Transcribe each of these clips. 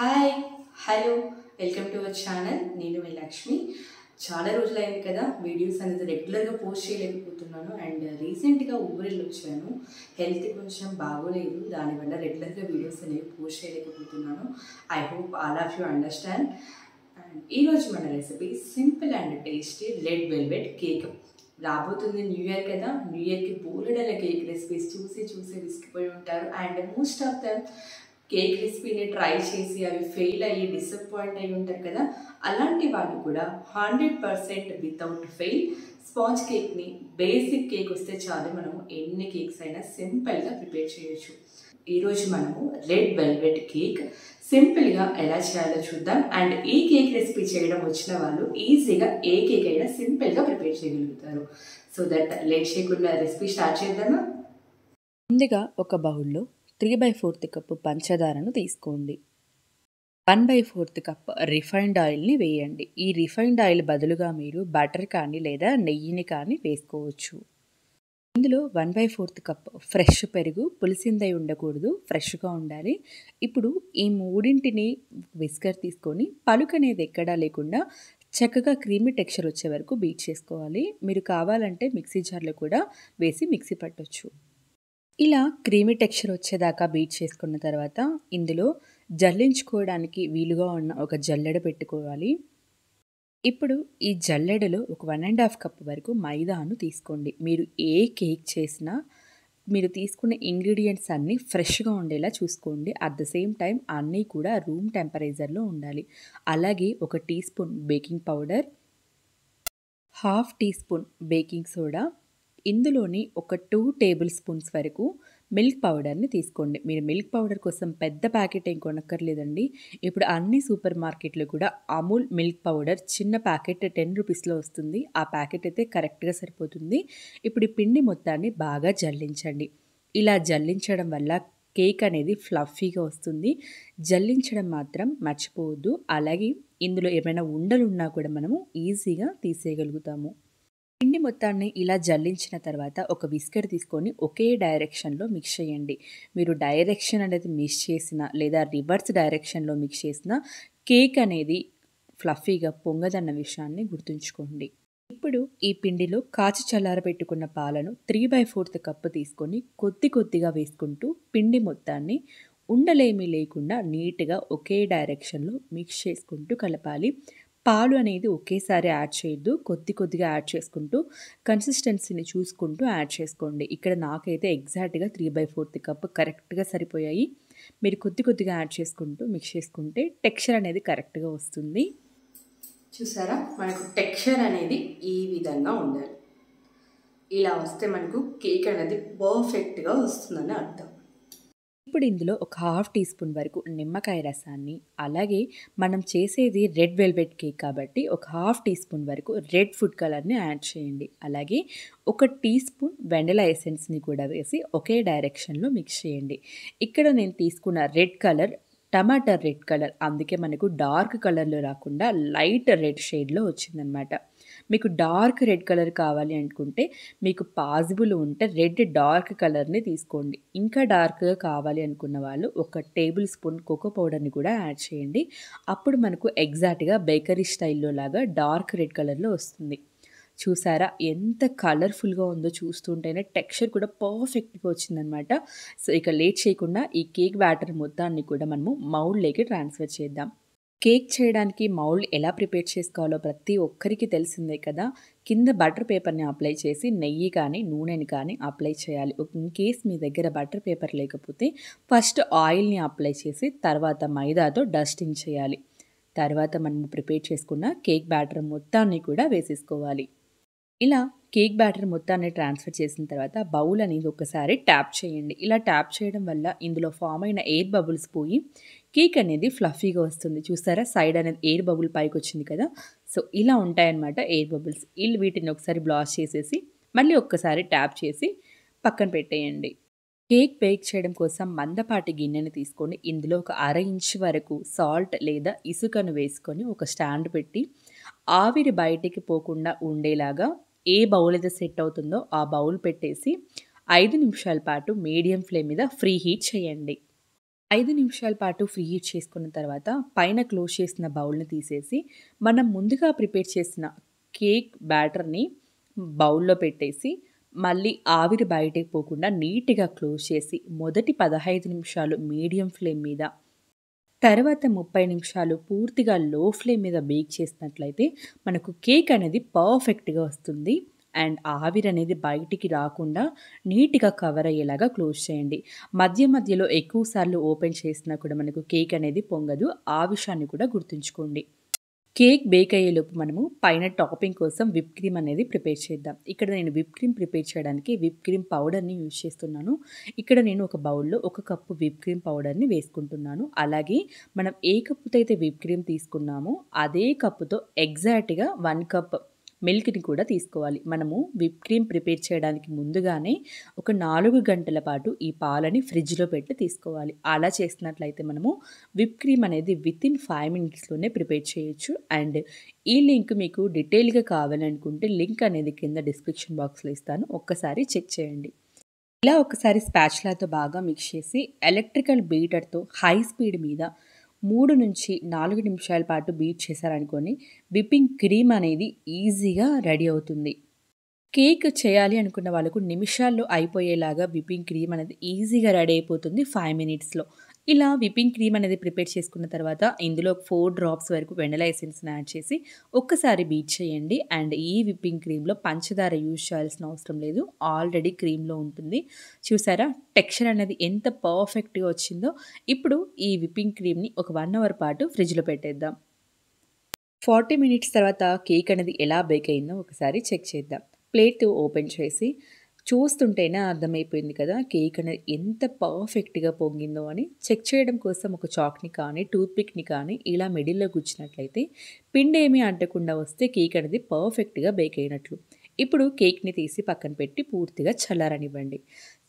hi hello welcome to our channel నేను మీ లక్ష్మి చాలా రోజులైంది కదా వీడియోస్ అనేది రెగ్యులర్గా పోస్ట్ చేయలేకపోతున్నాను అండ్ రీసెంట్గా ఊరెళ్ళి వచ్చాను హెల్త్ కొంచెం బాగోలేదు దానివల్ల రెగ్యులర్గా వీడియోస్ అనేవి పోస్ట్ చేయలేకపోతున్నాను I hope all of you understand and ఈరోజు మన recipe simple and tasty red velvet cake రాబోతుంది న్యూ ఇయర్ కదా న్యూ ఇయర్కి బోలెడల కేక్ రెసిపీస్ చూసి చూసి విసిగిపోయి ఉంటారు and most of them cake రెసిపీని ట్రై చేసి అవి ఫెయిల్ అయ్యి డిసప్పాయింట్ అయ్యి ఉంటారు కదా అలాంటి వాళ్ళు కూడా hundred percent without fail sponge కేక్ని బేసిక్ కేక్ వస్తే చాలు మనము ఎన్ని కేక్స్ అయినా సింపుల్గా ప్రిపేర్ చేయొచ్చు ఈరోజు మనము రెడ్ వెల్వెట్ కేక్ సింపుల్గా ఎలా చేయాలో చూద్దాం అండ్ ఈ కేక్ రెసిపీ చేయడం వచ్చిన వాళ్ళు ఈజీగా ఏ కేక్ అయినా సింపుల్గా ప్రిపేర్ చేయగలుగుతారు సో దట్ లేట్ చేయకుండా రెసిపీ స్టార్ట్ చేద్దామా ముందుగా ఒక బౌల్లో త్రీ బై ఫోర్త్ కప్పు పంచదారను తీసుకోండి one by fourth cup refined ఆయిల్ని వేయండి ఈ రిఫైన్డ్ ఆయిల్ బదులుగా మీరు బటర్ కానీ లేదా నెయ్యిని కానీ వేసుకోవచ్చు ఇందులో one by fourth cup fresh పెరుగు పులిసిందై ఉండకూడదు ఫ్రెష్గా ఉండాలి ఇప్పుడు ఈ మూడింటిని విస్కర్ తీసుకొని పలుకు అనేది ఎక్కడా లేకుండా చక్కగా క్రీమీ టెక్స్చర్ వచ్చే వరకు బీట్ చేసుకోవాలి మీరు కావాలంటే మిక్సీ జార్లో కూడా వేసి మిక్సీ పట్టొచ్చు ఇలా క్రీమీ టెక్స్చర్ వచ్చేదాకా బీట్ చేసుకున్న తర్వాత ఇందులో జల్లించుకోవడానికి వీలుగా ఉన్న ఒక జల్లెడ పెట్టుకోవాలి ఇప్పుడు ఈ జల్లెడలో ఒక వన్ అండ్ హాఫ్ కప్ వరకు మైదాను తీసుకోండి మీరు ఏ కేక్ చేసినా మీరు తీసుకున్న ఇంగ్రీడియంట్స్ అన్నీ ఫ్రెష్గా ఉండేలా చూసుకోండి అట్ ద సేమ్ టైం అన్నీ కూడా రూమ్ టెంపరేచర్లో ఉండాలి అలాగే ఒక teaspoon baking powder half teaspoon baking soda ఇందులోని ఒక టూ టేబుల్ స్పూన్స్ వరకు మిల్క్ పౌడర్ని తీసుకోండి మీరు మిల్క్ పౌడర్ కోసం పెద్ద ప్యాకెట్ ఏం కొనక్కర్లేదండి ఇప్పుడు అన్ని సూపర్ మార్కెట్లో కూడా అమూల్ మిల్క్ పౌడర్ చిన్న ప్యాకెట్ టెన్ రూపీస్లో వస్తుంది ఆ ప్యాకెట్ అయితే కరెక్ట్గా సరిపోతుంది ఇప్పుడు పిండి మొత్తాన్ని బాగా జల్లించండి ఇలా జల్లించడం వల్ల కేక్ అనేది ఫ్లఫీగా వస్తుంది జల్లించడం మాత్రం మర్చిపోవద్దు అలాగే ఇందులో ఏమైనా ఉండలున్నా కూడా మనము ఈజీగా తీసేయగలుగుతాము పిండి మొత్తాన్ని ఇలా జల్లించిన తర్వాత ఒక విస్కెట్ తీసుకొని ఒకే డైరెక్షన్లో మిక్స్ చేయండి మీరు డైరెక్షన్ అనేది మిక్స్ చేసిన లేదా రివర్స్ డైరెక్షన్లో మిక్స్ చేసిన కేక్ అనేది ఫ్లఫీగా పొంగదన్న విషయాన్ని గుర్తుంచుకోండి ఇప్పుడు ఈ పిండిలో కాచి చల్లారబెట్టుకున్న పాలను త్రీ బై ఫోర్త్ కప్పు తీసుకొని కొద్ది కొద్దిగా వేసుకుంటూ పిండి మొత్తాన్ని ఉండలేమీ లేకుండా నీట్గా ఒకే డైరెక్షన్లో మిక్స్ చేసుకుంటూ కలపాలి పాలు అనేది ఒకేసారి యాడ్ చేయొద్దు కొద్ది కొద్దిగా యాడ్ చేసుకుంటూ కన్సిస్టెన్సీని చూసుకుంటూ యాడ్ చేసుకోండి ఇక్కడ నాకైతే ఎగ్జాక్ట్గా త్రీ బై ఫోర్త్ కప్ కరెక్ట్గా సరిపోయాయి మీరు కొద్ది కొద్దిగా యాడ్ చేసుకుంటూ మిక్స్ చేసుకుంటే టెక్స్చర్ అనేది కరెక్ట్గా వస్తుంది చూసారా మనకు టెక్స్చర్ అనేది ఈ విధంగా ఉండాలి ఇలా వస్తే మనకు కేక్ అనేది పర్ఫెక్ట్గా వస్తుందని అర్థం ఇప్పుడు ఇందులో ఒక హాఫ్ టీ స్పూన్ వరకు నిమ్మకాయ రసాన్ని అలాగే మనం చేసేది రెడ్ వెల్వెట్ కేక్ కాబట్టి ఒక హాఫ్ టీ స్పూన్ వరకు రెడ్ ఫుడ్ కలర్ని యాడ్ చేయండి అలాగే ఒక టీ స్పూన్ వెండల ఎసెన్స్ని కూడా వేసి ఒకే డైరెక్షన్లో మిక్స్ చేయండి ఇక్కడ నేను తీసుకున్న red colour tomato red colour అందుకే మనకు డార్క్ కలర్లో రాకుండా లైట్ రెడ్ షేడ్లో వచ్చిందనమాట మీకు డార్క్ రెడ్ కలర్ కావాలి అనుకుంటే మీకు పాజిబుల్ ఉంటే రెడ్ డార్క్ కలర్ని తీసుకోండి ఇంకా డార్క్గా కావాలి అనుకున్న వాళ్ళు ఒక టేబుల్ స్పూన్ కోకో పౌడర్ని కూడా యాడ్ చేయండి అప్పుడు మనకు ఎగ్జాక్ట్గా బేకరీ స్టైల్లో లాగా డార్క్ రెడ్ కలర్లో వస్తుంది చూసారా ఎంత కలర్ఫుల్గా ఉందో చూస్తుంటేనే టెక్స్చర్ కూడా పర్ఫెక్ట్గా వచ్చిందనమాట సో ఇక లేట్ చేయకుండా ఈ కేక్ బ్యాటర్ మొత్తాన్ని కూడా మనము మౌల్డ్లోకి ట్రాన్స్ఫర్ చేద్దాం కేక్ చేయడానికి మౌల్డ్ ఎలా ప్రిపేర్ చేసుకోవాలో ప్రతి ఒక్కరికి తెలిసిందే కదా కింద బటర్ పేపర్ని అప్లై చేసి నెయ్యి కానీ నూనెని కానీ అప్లై చేయాలి ఇన్ కేస్ మీ దగ్గర బటర్ పేపర్ లేకపోతే ఫస్ట్ ఆయిల్ని అప్లై చేసి తర్వాత మైదాతో డస్టింగ్ చేయాలి తర్వాత మనం ప్రిపేర్ చేసుకున్న కేక్ బ్యాటర్ మొత్తాన్ని కూడా వేసేసుకోవాలి ఇలా కేక్ బ్యాటర్ మొత్తాన్ని ట్రాన్స్ఫర్ చేసిన తర్వాత బౌల్ అనేది ఒకసారి ట్యాప్ చేయండి ఇలా ట్యాప్ చేయడం వల్ల ఇందులో ఫామ్ అయిన ఎయిర్ బబుల్స్ పోయి కేక్ అనేది ఫ్లఫీగా వస్తుంది చూసారా సైడ్ అనేది ఎయిర్ బబుల్ పైకి వచ్చింది కదా సో ఇలా ఉంటాయన్నమాట ఎయిర్ బబుల్స్ ఇల్లు వీటిని ఒకసారి బ్లాస్ చేసేసి మళ్ళీ ఒక్కసారి ట్యాప్ చేసి పక్కన పెట్టేయండి కేక్ బేక్ చేయడం కోసం మందపాటి గిన్నెని తీసుకొని ఇందులో ఒక అర ఇంచ్ వరకు సాల్ట్ లేదా ఇసుకను వేసుకొని ఒక స్టాండ్ పెట్టి ఆవిరి బయటికి పోకుండా ఉండేలాగా ఏ బౌల్ అయితే సెట్ అవుతుందో ఆ బౌల్ పెట్టేసి ఐదు నిమిషాల పాటు మీడియం ఫ్లేమ్ మీద ఫ్రీ హీట్ చేయండి ఐదు నిమిషాల పాటు ఫ్రీ హీట్ చేసుకున్న తర్వాత పైన క్లోజ్ చేసిన బౌల్ని తీసేసి మనం ముందుగా ప్రిపేర్ చేసిన కేక్ బ్యాటర్ని బౌల్లో పెట్టేసి మళ్ళీ ఆవిరి బయటకు పోకుండా నీట్గా క్లోజ్ చేసి మొదటి పదహైదు నిమిషాలు మీడియం ఫ్లేమ్ మీద తర్వాత ముప్పై నిమిషాలు పూర్తిగా లో ఫ్లేమ్ మీద బేక్ చేసినట్లయితే మనకు కేక్ అనేది పర్ఫెక్ట్గా వస్తుంది అండ్ ఆవిరి అనేది బయటికి రాకుండా నీట్గా కవర్ అయ్యేలాగా క్లోజ్ చేయండి మధ్య మధ్యలో ఎక్కువసార్లు ఓపెన్ చేసినా కూడా మనకు కేక్ అనేది పొంగదు ఆ విషయాన్ని కూడా గుర్తుంచుకోండి కేక్ బేక్ అయ్యేలోపు మనము పైన టాపింగ్ కోసం విప్ క్రీమ్ అనేది ప్రిపేర్ చేద్దాం ఇక్కడ నేను విప్ క్రీమ్ ప్రిపేర్ చేయడానికి విప్ క్రీమ్ పౌడర్ని యూజ్ చేస్తున్నాను ఇక్కడ నేను ఒక బౌల్లో ఒక కప్పు విప్ క్రీమ్ పౌడర్ని వేసుకుంటున్నాను అలాగే మనం ఏ కప్పుతో అయితే విప్ క్రీమ్ తీసుకున్నామో అదే కప్పుతో ఎగ్జాక్ట్గా వన్ కప్ మిల్క్ని కూడా తీసుకోవాలి మనము విప్ క్రీమ్ ప్రిపేర్ చేయడానికి ముందుగానే ఒక నాలుగు గంటల పాటు ఈ పాలని ఫ్రిడ్జ్లో పెట్టి తీసుకోవాలి అలా చేసినట్లయితే మనము విప్ క్రీమ్ అనేది విత్ ఇన్ ఫైవ్ మినిట్స్లోనే ప్రిపేర్ చేయొచ్చు అండ్ ఈ లింక్ మీకు డీటెయిల్గా కావాలనుకుంటే లింక్ అనేది కింద డిస్క్రిప్షన్ బాక్స్లో ఇస్తాను ఒక్కసారి చెక్ చేయండి ఇలా ఒకసారి స్పాచ్లాతో బాగా మిక్స్ చేసి ఎలక్ట్రికల్ బీటర్తో హై స్పీడ్ మీద మూడు నుంచి నాలుగు నిమిషాల పాటు బీట్ చేశారనుకోండి విప్పింగ్ క్రీమ్ అనేది ఈజీగా రెడీ అవుతుంది కేక్ చేయాలి అనుకున్న వాళ్ళకు నిమిషాల్లో అయిపోయేలాగా విప్పింగ్ క్రీమ్ అనేది ఈజీగా రెడీ అయిపోతుంది ఫైవ్ మినిట్స్లో ఇలా విపింగ్ క్రీమ్ అనేది ప్రిపేర్ చేసుకున్న తర్వాత ఇందులో ఫోర్ డ్రాప్స్ వరకు వెనలా ఎసెన్స్ని యాడ్ చేసి ఒక్కసారి బీట్ చేయండి అండ్ ఈ విప్పింగ్ క్రీమ్లో పంచదార యూజ్ చేయాల్సిన అవసరం లేదు ఆల్రెడీ క్రీమ్లో ఉంటుంది చూసారా టెక్స్చర్ అనేది ఎంత పర్ఫెక్ట్గా వచ్చిందో ఇప్పుడు ఈ విప్పింగ్ క్రీమ్ని ఒక వన్ అవర్ పాటు ఫ్రిడ్జ్లో పెట్టేద్దాం ఫార్టీ మినిట్స్ తర్వాత కేక్ అనేది ఎలా బేక్ అయిందో ఒకసారి చెక్ చేద్దాం ప్లేట్ ఓపెన్ చేసి చూస్తుంటేనే అర్థమైపోయింది కదా కేక్ అనేది ఎంత పర్ఫెక్ట్గా పొంగిందో అని చెక్ చేయడం కోసం ఒక చాక్ని కానీ టూత్పిక్ని కానీ ఇలా మిడిల్లో గుచ్చినట్లయితే పిండి ఏమీ అంటకుండా వస్తే కేక్ అనేది పర్ఫెక్ట్గా బేక్ అయినట్లు ఇప్పుడు కేక్ని తీసి పక్కన పెట్టి పూర్తిగా చల్లారనివ్వండి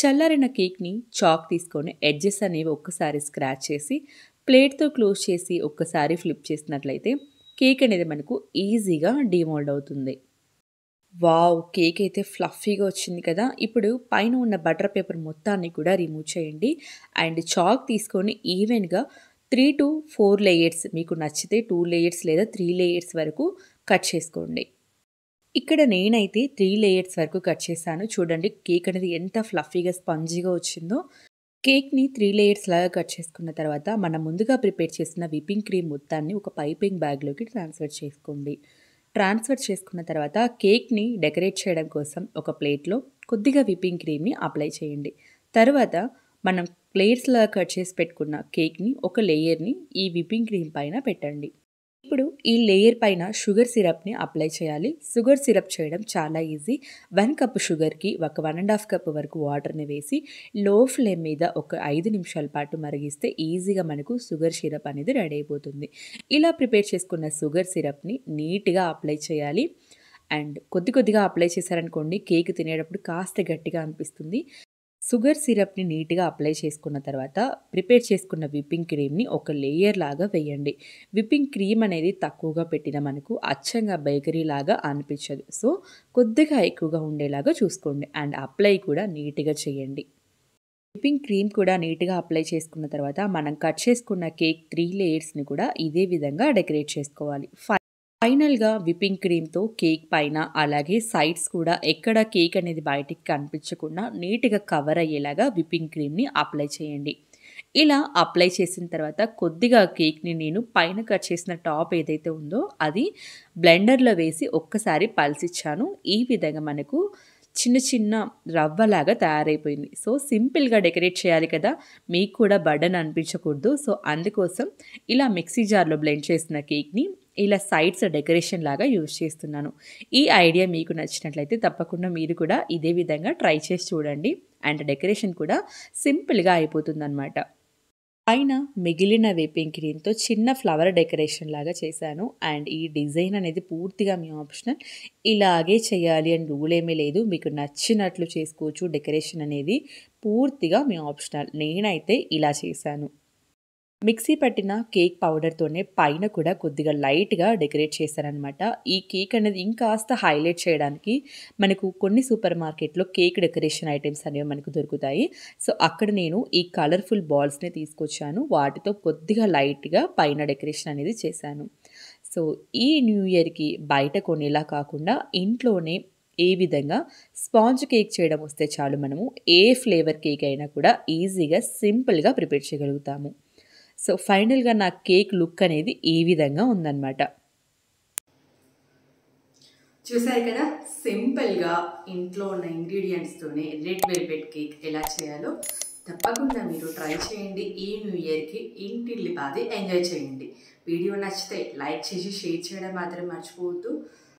చల్లారిన కేక్ని చాక్ తీసుకొని ఎడ్జెస్ అనేవి ఒక్కసారి స్క్రాచ్ చేసి ప్లేట్తో క్లోజ్ చేసి ఒక్కసారి ఫ్లిప్ చేసినట్లయితే కేక్ అనేది మనకు ఈజీగా డిమోల్డ్ అవుతుంది వావ్ కేక్ అయితే ఫ్లఫీగా వచ్చింది కదా ఇప్పుడు పైన ఉన్న బటర్ పేపర్ మొత్తాన్ని కూడా రిమూవ్ చేయండి అండ్ చాక్ తీసుకొని ఈవెన్గా త్రీ టు ఫోర్ లేయర్స్ మీకు నచ్చితే టూ లేయర్స్ లేదా త్రీ లేయర్స్ వరకు కట్ చేసుకోండి ఇక్కడ నేనైతే త్రీ లేయర్స్ వరకు కట్ చేశాను చూడండి కేక్ అనేది ఎంత ఫ్లఫీగా స్పంజీగా వచ్చిందో కేక్ని త్రీ లేయర్స్ లాగా కట్ చేసుకున్న తర్వాత మనం ముందుగా ప్రిపేర్ చేసిన విప్పింగ్ క్రీమ్ మొత్తాన్ని ఒక పైపింగ్ బ్యాగ్లోకి ట్రాన్స్ఫర్ చేసుకోండి ట్రాన్స్ఫర్ చేసుకున్న తర్వాత కేక్ని డెకరేట్ చేయడం కోసం ఒక ప్లేట్లో కొద్దిగా విప్పింగ్ క్రీమ్ని అప్లై చేయండి తర్వాత మనం ప్లేట్స్లో కట్ చేసి పెట్టుకున్న కేక్ని ఒక లేయర్ని ఈ విప్పింగ్ క్రీమ్ పైన పెట్టండి ఇప్పుడు ఈ లేయర్ పైన షుగర్ సిరప్ని అప్లై చేయాలి షుగర్ సిరప్ చేయడం చాలా ఈజీ వన్ కప్ షుగర్కి ఒక వన్ అండ్ హాఫ్ కప్ వరకు వాటర్ని వేసి లో ఫ్లేమ్ మీద ఒక ఐదు నిమిషాల పాటు మరిగిస్తే ఈజీగా మనకు షుగర్ సిరప్ అనేది రెడీ అయిపోతుంది ఇలా ప్రిపేర్ చేసుకున్న షుగర్ సిరప్ని నీట్గా అప్లై చేయాలి అండ్ కొద్ది కొద్దిగా అప్లై చేశారనుకోండి కేక్ తినేటప్పుడు కాస్త గట్టిగా అనిపిస్తుంది షుగర్ సిరప్ని నీట్గా అప్లై చేసుకున్న తర్వాత ప్రిపేర్ చేసుకున్న విప్పింగ్ క్రీమ్ని ఒక లేయర్ లాగా వేయండి విప్పింగ్ క్రీమ్ అనేది తక్కువగా పెట్టిన మనకు అచ్చంగా బేకరీ లాగా అనిపించదు సో కొద్దిగా ఎక్కువగా ఉండేలాగా చూసుకోండి అండ్ అప్లై కూడా నీట్గా చేయండి విప్పింగ్ క్రీమ్ కూడా నీట్గా అప్లై చేసుకున్న తర్వాత మనం కట్ చేసుకున్న కేక్ త్రీ లేయర్స్ని కూడా ఇదే విధంగా డెకరేట్ చేసుకోవాలి ఫైనల్గా విప్పింగ్ క్రీమ్తో కేక్ పైన అలాగే సైడ్స్ కూడా ఎక్కడ కేక్ అనేది బయటికి కనిపించకుండా నీట్గా కవర్ అయ్యేలాగా విప్పింగ్ క్రీమ్ని అప్లై చేయండి ఇలా అప్లై చేసిన తర్వాత కొద్దిగా కేక్ని నేను పైన కట్ చేసిన టాప్ ఏదైతే ఉందో అది బ్లెండర్లో వేసి ఒక్కసారి పలిచిచ్చాను ఈ విధంగా మనకు చిన్న చిన్న రవ్వలాగా తయారైపోయింది సో సింపుల్గా డెకరేట్ చేయాలి కదా మీకు కూడా బర్డన్ అనిపించకూడదు సో అందుకోసం ఇలా మిక్సీ జార్లో బ్లెండ్ చేసిన కేక్ని ఇలా సైడ్స్ డెకరేషన్ లాగా యూజ్ చేస్తున్నాను ఈ ఐడియా మీకు నచ్చినట్లయితే తప్పకుండా మీరు కూడా ఇదే విధంగా ట్రై చేసి చూడండి అండ్ డెకరేషన్ కూడా సింపుల్గా అనమాట పైన మిగిలిన వేపింగ్ క్రీమ్తో చిన్న ఫ్లవర్ డెకరేషన్ లాగా చేశాను అండ్ ఈ డిజైన్ అనేది పూర్తిగా మీ ఆప్షనల్ ఇలాగే చేయాలి అని రూల్ ఏమీ లేదు మీకు నచ్చినట్లు చేసుకోవచ్చు డెకరేషన్ అనేది పూర్తిగా మీ ఆప్షనల్ నేనైతే ఇలా చేశాను మిక్సీ పట్టిన కేక్ పౌడర్తోనే పైన కూడా కొద్దిగా లైట్గా డెకరేట్ చేశారనమాట ఈ కేక్ అనేది ఇంకాస్త హైలైట్ చేయడానికి మనకు కొన్ని సూపర్ మార్కెట్లో కేక్ డెకరేషన్ ఐటమ్స్ అనేవి మనకు దొరుకుతాయి సో అక్కడ నేను ఈ కలర్ఫుల్ బాల్స్ని తీసుకొచ్చాను వాటితో కొద్దిగా లైట్గా పైన డెకరేషన్ అనేది చేశాను సో ఈ న్యూ ఇయర్కి బయట కొనేలా కాకుండా ఇంట్లోనే ఏ విధంగా స్పాంజ్ కేక్ చేయడం వస్తే చాలు మనము ఏ ఫ్లేవర్ కేక్ అయినా కూడా ఈజీగా సింపుల్గా ప్రిపేర్ చేయగలుగుతాము సో ఫైనల్గా నా కేక్ లుక్ అనేది ఈ విధంగా ఉందన్నమాట చూసారు కదా సింపుల్గా ఇంట్లో ఉన్న ఇంగ్రీడియంట్స్తోనే రెడ్ వెల్వెట్ కేక్ ఎలా చేయాలో తప్పకుండా మీరు ట్రై చేయండి ఈ న్యూ ఇయర్కి ఇంటిల్లి పాది ఎంజాయ్ చేయండి వీడియో నచ్చితే లైక్ చేసి షేర్ చేయడం మాత్రం మర్చిపోవద్దు